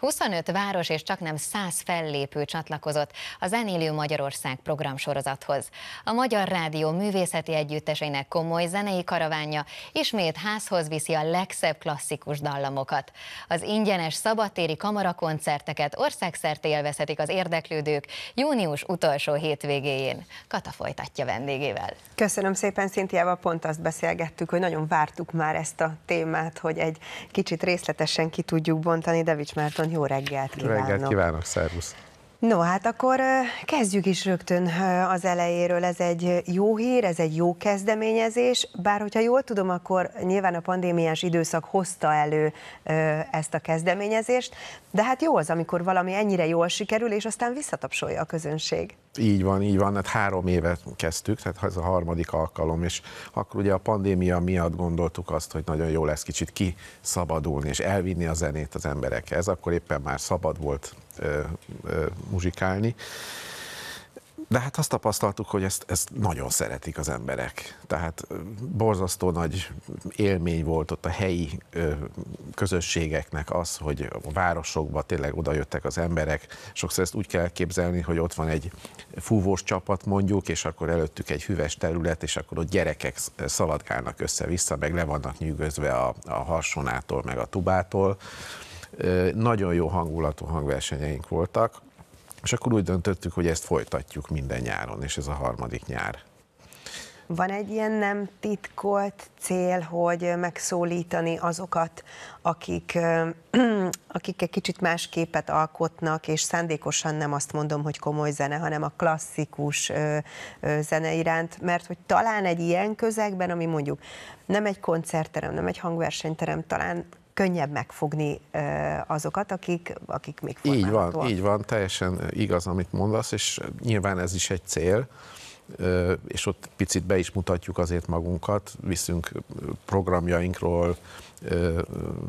25 város és csaknem 100 fellépő csatlakozott a Zenélő Magyarország programsorozathoz. A Magyar Rádió művészeti együtteseinek komoly zenei karavánja ismét házhoz viszi a legszebb klasszikus dallamokat. Az ingyenes szabadtéri kamarakoncerteket országszerte élvezhetik az érdeklődők június utolsó hétvégéjén. Kata folytatja vendégével. Köszönöm szépen, Szintiával pont azt beszélgettük, hogy nagyon vártuk már ezt a témát, hogy egy kicsit részletesen ki tudjuk bontani. Devics Márton jó reggelt kívánok. Reggelt kívánok, szervusz. No, hát akkor kezdjük is rögtön az elejéről. Ez egy jó hír, ez egy jó kezdeményezés, bár hogyha jól tudom, akkor nyilván a pandémiás időszak hozta elő ezt a kezdeményezést, de hát jó az, amikor valami ennyire jól sikerül, és aztán visszatapsolja a közönség. Így van, így van, hát három évet kezdtük, tehát ez a harmadik alkalom, és akkor ugye a pandémia miatt gondoltuk azt, hogy nagyon jó lesz kicsit kiszabadulni, és elvinni a zenét az emberekhez, akkor éppen már szabad volt ö, ö, muzsikálni, de hát azt tapasztaltuk, hogy ezt, ezt nagyon szeretik az emberek. Tehát borzasztó nagy élmény volt ott a helyi ö, közösségeknek az, hogy a városokba tényleg odajöttek az emberek. Sokszor ezt úgy kell képzelni, hogy ott van egy fúvós csapat mondjuk, és akkor előttük egy hüves terület, és akkor ott gyerekek szaladgálnak össze-vissza, meg le vannak nyűgözve a, a harsonától, meg a tubától. Ö, nagyon jó hangulatú hangversenyeink voltak és akkor úgy döntöttük, hogy ezt folytatjuk minden nyáron, és ez a harmadik nyár. Van egy ilyen nem titkolt cél, hogy megszólítani azokat, akik, akik egy kicsit más képet alkotnak, és szándékosan nem azt mondom, hogy komoly zene, hanem a klasszikus zene iránt, mert hogy talán egy ilyen közegben, ami mondjuk nem egy koncertterem, nem egy hangversenyterem, talán könnyebb megfogni azokat, akik, akik még Így van, így van, teljesen igaz, amit mondasz, és nyilván ez is egy cél, és ott picit be is mutatjuk azért magunkat, viszünk programjainkról,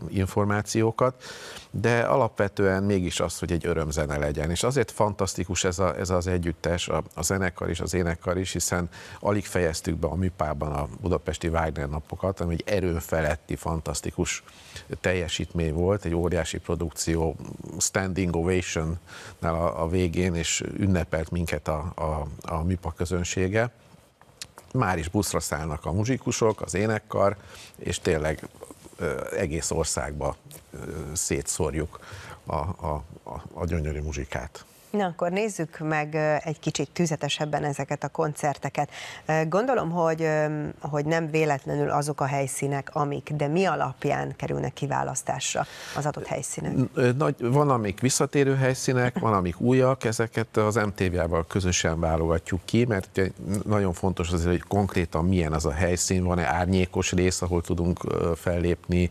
információkat, de alapvetően mégis az, hogy egy örömzene legyen. És azért fantasztikus ez, a, ez az együttes, a, a zenekar is, az énekar is, hiszen alig fejeztük be a műpában a budapesti Wagner napokat, ami egy erőfeletti, fantasztikus teljesítmény volt, egy óriási produkció, standing ovation a, a végén, és ünnepelt minket a, a, a műpa közönsége már is buszra szállnak a muzsikusok, az énekkar, és tényleg egész országba szétszórjuk a, a, a, a gyönyörű muzsikát. Na akkor nézzük meg egy kicsit tüzetesebben ezeket a koncerteket. Gondolom, hogy, hogy nem véletlenül azok a helyszínek, amik, de mi alapján kerülnek kiválasztásra az adott helyszínek? Nagy, van, amik visszatérő helyszínek, van, amik újak, ezeket az MTV-val közösen válogatjuk ki, mert nagyon fontos azért, hogy konkrétan milyen az a helyszín, van-e árnyékos rész, ahol tudunk fellépni,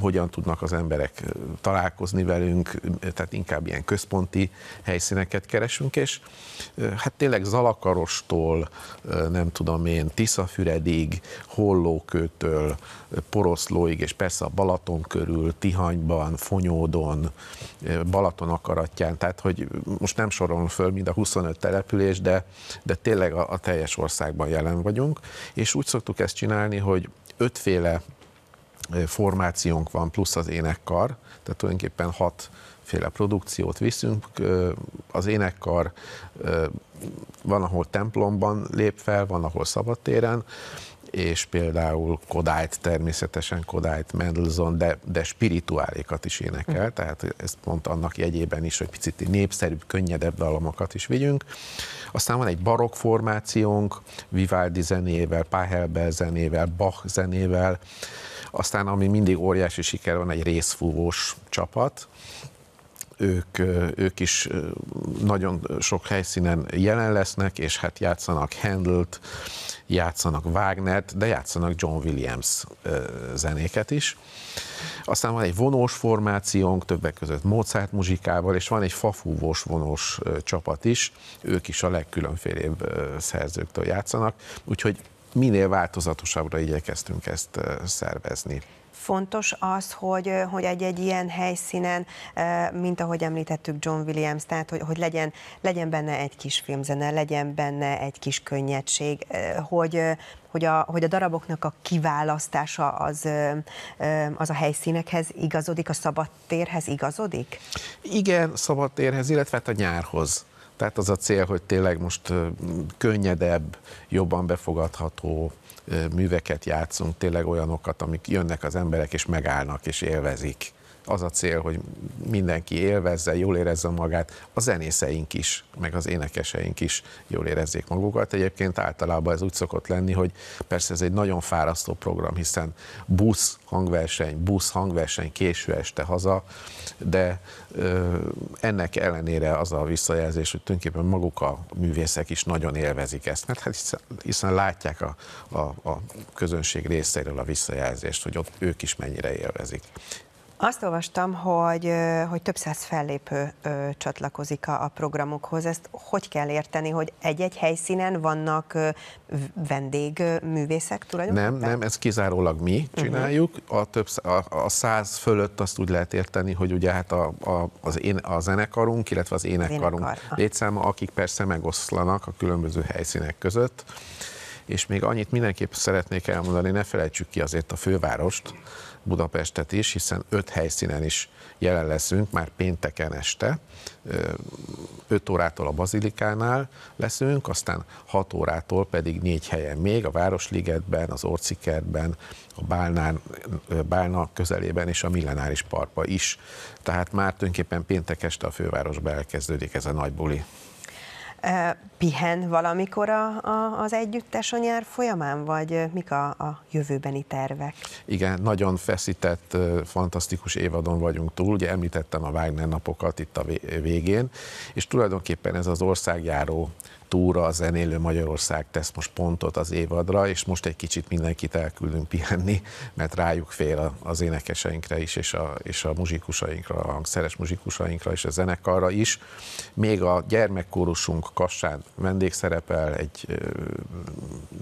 hogyan tudnak az emberek találkozni velünk, tehát inkább ilyen központi helyszíneket keresünk, és hát tényleg Zalakarostól, nem tudom én, Tiszafüredig, Hollókőtől, Poroszlóig, és persze a Balaton körül, Tihanyban, Fonyódon, Balaton akaratján, tehát hogy most nem sorolom föl mind a 25 település, de, de tényleg a, a teljes országban jelen vagyunk, és úgy szoktuk ezt csinálni, hogy ötféle formációnk van, plusz az énekkar, tehát tulajdonképpen hat féle produkciót viszünk. Az énekkar van, ahol templomban lép fel, van, ahol szabadtéren, és például Kodályt, természetesen Kodályt, Mendelssohn, de, de spirituálékat is énekel, tehát ezt pont annak jegyében is, hogy picit népszerűbb, könnyedebb dalomokat is vigyünk. Aztán van egy barokk formációnk, Vivaldi zenével, Pachelbel zenével, Bach zenével, aztán, ami mindig óriási siker, van egy részfúvós csapat, ők, ők is nagyon sok helyszínen jelen lesznek, és hát játszanak Handelt, játszanak Wagnert, de játszanak John Williams zenéket is. Aztán van egy vonós formációnk, többek között Mozart muzsikával, és van egy fafúvós vonós csapat is, ők is a legkülönfélébb szerzőktől játszanak, úgyhogy minél változatosabbra igyekeztünk ezt szervezni. Fontos az, hogy, hogy egy-egy ilyen helyszínen, mint ahogy említettük John Williams, tehát hogy, hogy legyen, legyen benne egy kis filmzene, legyen benne egy kis könnyedség, hogy, hogy a, hogy a daraboknak a kiválasztása az, az a helyszínekhez igazodik, a szabadtérhez igazodik? Igen, szabadtérhez, illetve hát a nyárhoz tehát az a cél, hogy tényleg most könnyedebb, jobban befogadható műveket játszunk, tényleg olyanokat, amik jönnek az emberek és megállnak és élvezik az a cél, hogy mindenki élvezze, jól érezze magát, a zenészeink is, meg az énekeseink is jól érezzék magukat. Egyébként általában ez úgy szokott lenni, hogy persze ez egy nagyon fárasztó program, hiszen busz hangverseny, busz hangverseny késő este haza, de ö, ennek ellenére az a visszajelzés, hogy tulajdonképpen maguk a művészek is nagyon élvezik ezt, mert hát hiszen, hiszen látják a, a, a közönség részéről a visszajelzést, hogy ott ők is mennyire élvezik. Azt olvastam, hogy, hogy több száz fellépő ö, csatlakozik a, a programokhoz. Ezt hogy kell érteni, hogy egy-egy helyszínen vannak ö, vendégművészek tulajdonképpen? Nem, nem, ezt kizárólag mi mhm. csináljuk. Uh-huh. A, több, a, a száz fölött azt úgy lehet érteni, hogy ugye hát a, a, az én, a zenekarunk, illetve az énekarunk, az énekar. létszáma, akik persze megoszlanak a különböző helyszínek között és még annyit mindenképp szeretnék elmondani, ne felejtsük ki azért a fővárost, Budapestet is, hiszen öt helyszínen is jelen leszünk, már pénteken este, 5 órától a Bazilikánál leszünk, aztán 6 órától pedig négy helyen még, a Városligetben, az Orcikertben, a Bálnán, Bálna közelében és a Millenáris Parkba is. Tehát már tulajdonképpen péntek este a fővárosba elkezdődik ez a nagy buli. Pihen valamikor a, a, az együttes a nyár folyamán, vagy mik a, a jövőbeni tervek? Igen, nagyon feszített, fantasztikus évadon vagyunk túl, ugye említettem a Wagner napokat itt a végén, és tulajdonképpen ez az országjáró túra, a zenélő Magyarország tesz most pontot az évadra, és most egy kicsit mindenkit elküldünk pihenni, mert rájuk fél az énekeseinkre is, és a, és a muzsikusainkra, a hangszeres muzsikusainkra, és a zenekarra is. Még a gyermekkórusunk vagyunk, Kassán vendégszerepel egy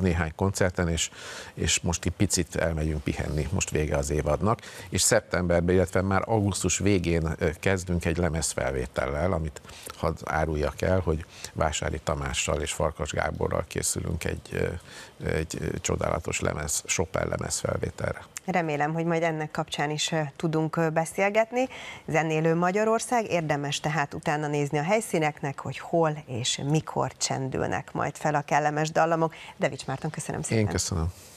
néhány koncerten, és, és most egy picit elmegyünk pihenni, most vége az évadnak, és szeptemberben, illetve már augusztus végén kezdünk egy lemezfelvétellel, amit hadd áruljak el, hogy Vásári Tamással és Farkas Gáborral készülünk egy, egy csodálatos lemez, Chopin lemezfelvételre. Remélem, hogy majd ennek kapcsán is tudunk beszélgetni. Zenélő Magyarország, érdemes tehát utána nézni a helyszíneknek, hogy hol és mikor csendülnek majd fel a kellemes dallamok. Devics Márton, köszönöm szépen. Én köszönöm.